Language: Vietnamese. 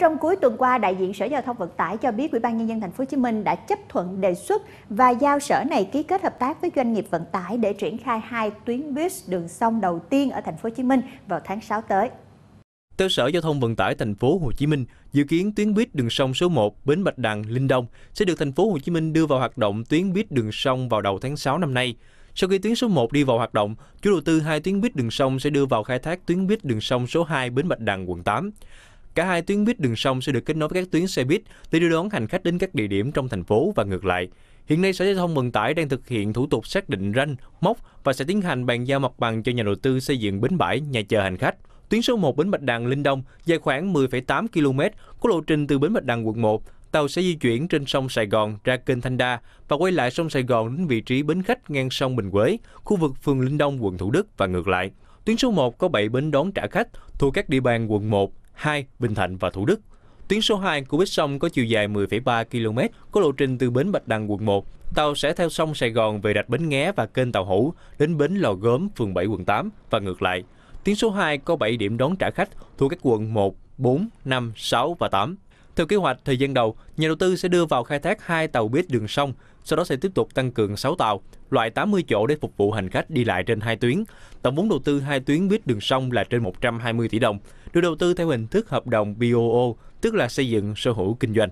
Trong cuối tuần qua, đại diện Sở Giao thông Vận tải cho biết Ủy ban nhân dân thành phố Hồ Chí Minh đã chấp thuận đề xuất và giao sở này ký kết hợp tác với doanh nghiệp vận tải để triển khai hai tuyến buýt đường sông đầu tiên ở thành phố Hồ Chí Minh vào tháng 6 tới. Theo Sở Giao thông Vận tải thành phố Hồ Chí Minh, dự kiến tuyến buýt đường sông số 1 Bến Bạch Đằng Linh Đông sẽ được thành phố Hồ Chí Minh đưa vào hoạt động tuyến buýt đường sông vào đầu tháng 6 năm nay. Sau khi tuyến số 1 đi vào hoạt động, chủ đầu tư hai tuyến buýt đường sông sẽ đưa vào khai thác tuyến buýt đường sông số 2 Bến Bạch Đằng quận 8. Cả hai tuyến buýt đường sông sẽ được kết nối với các tuyến xe buýt để đưa đón hành khách đến các địa điểm trong thành phố và ngược lại. Hiện nay Sở Giao thông Vận tải đang thực hiện thủ tục xác định ranh, mốc và sẽ tiến hành bàn giao mặt bằng cho nhà đầu tư xây dựng bến bãi, nhà chờ hành khách. Tuyến số 1 bến Bạch Đằng Linh Đông dài khoảng 10,8 km, có lộ trình từ bến Bạch Đằng quận 1. Tàu sẽ di chuyển trên sông Sài Gòn ra kênh Thanh Đa và quay lại sông Sài Gòn đến vị trí bến khách ngang sông Bình Quế, khu vực phường Linh Đông, quận Thủ Đức và ngược lại. Tuyến số 1 có 7 bến đón trả khách thuộc các địa bàn quận 1, 2, Bình Thạnh và Thủ Đức. Tuyến số 2 của buýt sông có chiều dài 10,3 km, có lộ trình từ bến Bạch Đằng quận 1. Tàu sẽ theo sông Sài Gòn về rạch Bến Nghé và kênh Tàu Hữu đến bến Lò Gốm, phường 7, quận 8 và ngược lại. Tuyến số 2 có 7 điểm đón trả khách thuộc các quận 1, 4, 5, 6 và 8. Theo kế hoạch, thời gian đầu, nhà đầu tư sẽ đưa vào khai thác hai tàu buýt đường sông, sau đó sẽ tiếp tục tăng cường 6 tàu, loại 80 chỗ để phục vụ hành khách đi lại trên hai tuyến. Tổng vốn đầu tư hai tuyến buýt đường sông là trên 120 tỷ đồng, được đầu tư theo hình thức hợp đồng BOO, tức là xây dựng sở hữu kinh doanh.